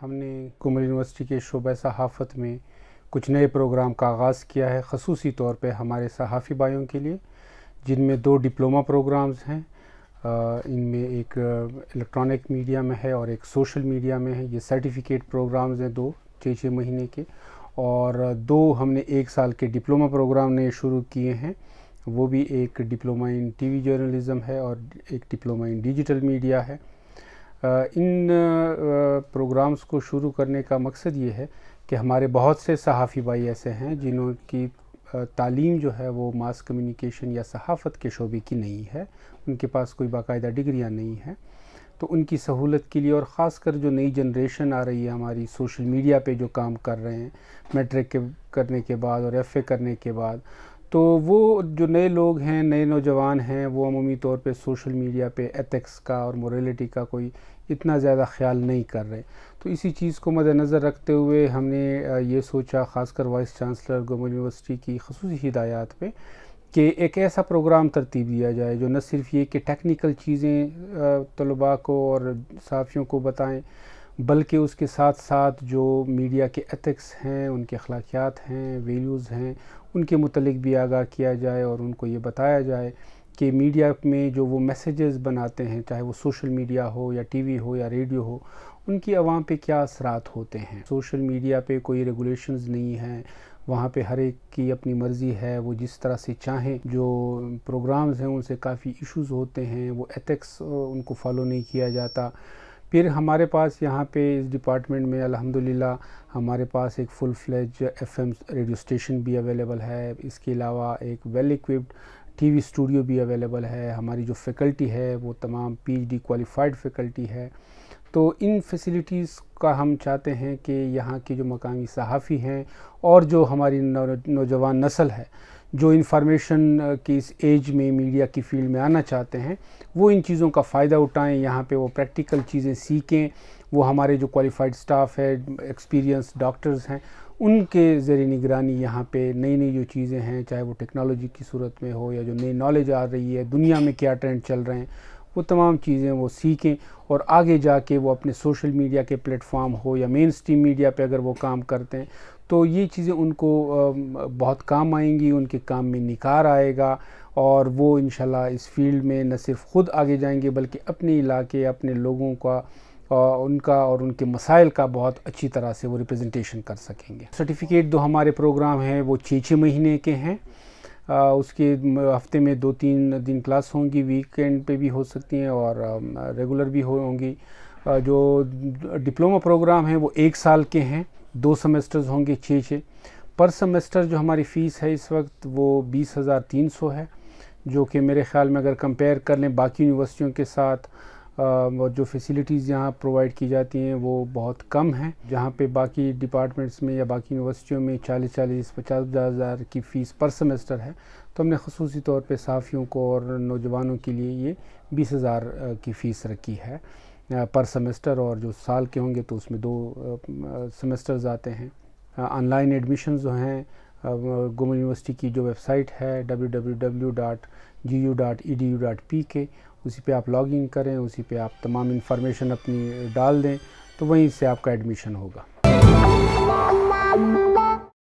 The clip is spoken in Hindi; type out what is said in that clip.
हमने कुमर यूनिवर्सिटी के शोबा सहाफ़त में कुछ नए प्रोग्राम का आगाज़ किया है खसूसी तौर पर हमारे सहाफ़ी भाइयों के लिए जिनमें दो डिप्लोमा प्रोग्राम्स हैं इनमें एक इलेक्ट्रॉनिक मीडिया में है और एक सोशल मीडिया में है ये सर्टिफिकेट प्रोग्राम्स हैं दो छः छः महीने के और दो हमने एक साल के डिप्लोमा प्रोग्राम नए शुरू किए हैं वो भी एक डिप्लोमा इन टीवी जर्नलिज़म है और एक डिप्लोमा इन डिजिटल मीडिया है इन प्रोग्राम्स को शुरू करने का मकसद ये है कि हमारे बहुत से सहाफ़ी भाई ऐसे हैं जिन्हों की तालीम जो है वो मास कम्युनिकेशन या सहाफ़त के शोबे की नहीं है उनके पास कोई बाकायदा डिग्रियां नहीं हैं तो उनकी सहूलत के लिए और ख़ास कर जो नई जनरेशन आ रही है हमारी सोशल मीडिया पे जो काम कर रहे हैं मैट्रिक के करने के बाद और एफ़ करने के बाद तो वो जो नए लोग हैं नए नौजवान हैं वो अमूमी तौर पे सोशल मीडिया पे एथिक्स का और मोरलिटी का कोई इतना ज़्यादा ख्याल नहीं कर रहे तो इसी चीज़ को मद्दनज़र रखते हुए हमने ये सोचा ख़ासकर वाइस चांसलर गोमन यूनिवर्सिटी की खसूस हिदायत पर कि एक ऐसा प्रोग्राम तरतीब दिया जाए जो न सिर्फ ये कि टेक्निकल चीज़ें तलबा को और साफियों को बताएँ बल्कि उसके साथ साथ जो मीडिया के एथिक्स हैं उनके अखलाकियात हैं वैल्यूज़ हैं उनके मतलब भी आगाह किया जाए और उनको ये बताया जाए कि मीडिया में जो वो मैसेजेस बनाते हैं चाहे वो सोशल मीडिया हो या टीवी हो या रेडियो हो उनकी आवाम पे क्या असरात होते हैं सोशल मीडिया पे कोई रेगुलेशंस नहीं है वहाँ पे हर एक की अपनी मर्ज़ी है वो जिस तरह से चाहें जो प्रोग्राम्स हैं उनसे काफ़ी इश्यूज होते हैं वो एथिक्स उनको फॉलो नहीं किया जाता फिर हमारे पास यहाँ पे इस डिपार्टमेंट में अल्हम्दुलिल्लाह हमारे पास एक full fledged FM radio station भी अवेलेबल है इसके अलावा एक वेल इक्विप्ड टीवी स्टूडियो भी अवेलेबल है हमारी जो फैकल्टी है वो तमाम पीएचडी क्वालिफाइड फैकल्टी है तो इन फैसिलिटीज़ का हम चाहते हैं कि यहाँ के जो मकामी सहाफ़ी हैं और जो हमारी नौजवान नस्ल है जो इन्फॉर्मेशन uh, की इस एज में मीडिया की फील्ड में आना चाहते हैं वो इन चीज़ों का फ़ायदा उठाएं यहाँ पे वो प्रैक्टिकल चीज़ें सीखें वो हमारे जो क्वालिफाइड स्टाफ है एक्सपीरियंस डॉक्टर्स हैं उनके ज़र निगरानी यहाँ पे नई नई जो चीज़ें हैं चाहे वो टेक्नोलॉजी की सूरत में हो या जो नई नॉलेज आ रही है दुनिया में क्या ट्रेंड चल रहे हैं वो तमाम चीज़ें वो सीखें और आगे जाके वो अपने सोशल मीडिया के प्लेटफॉर्म हो या मेन स्ट्रीम मीडिया पे अगर वो काम करते हैं तो ये चीज़ें उनको बहुत काम आएंगी उनके काम में निखार आएगा और वो इन इस फील्ड में न सिर्फ ख़ुद आगे जाएंगे बल्कि अपने इलाके अपने लोगों का और उनका और उनके मसाइल का बहुत अच्छी तरह से वो रिप्रेजेंटेशन कर सकेंगे सर्टिफिकेट जो हमारे प्रोग्राम हैं वो छः छः महीने के हैं उसके हफ्ते में दो तीन दिन क्लास होंगी वीकेंड पे भी हो सकती हैं और रेगुलर भी होंगी जो डिप्लोमा प्रोग्राम है वो एक साल के हैं दो सेमेस्टर्स होंगे छः छः पर सेमेस्टर जो हमारी फ़ीस है इस वक्त वो बीस हज़ार तीन सौ है जो कि मेरे ख्याल में अगर कंपेयर कर लें बाकी यूनिवर्सिटियों के साथ और जो फैसिलिटीज़ यहाँ प्रोवाइड की जाती हैं वो बहुत कम हैं जहाँ पे बाकी डिपार्टमेंट्स में या बाकी यूनिवर्सिटियों में चालीस चालीस पचास पचास हज़ार की फ़ीस पर सेमेस्टर है तो हमने खसूस तौर पे साफ़ियों को और नौजवानों के लिए ये बीस हज़ार की फ़ीस रखी है पर सेमेस्टर और जो साल के होंगे तो उसमें दो सेमेस्टर्स आते हैं ऑनलाइन एडमिशन जो हैं गवर्नमेंट यूनिवर्सिटी की जो वेबसाइट है W W W dot G U dot E D U dot P K उसी पे आप लॉगिन करें उसी पे आप तमाम इन्फॉर्मेशन अपनी डाल दें तो वहीं से आपका एडमिशन होगा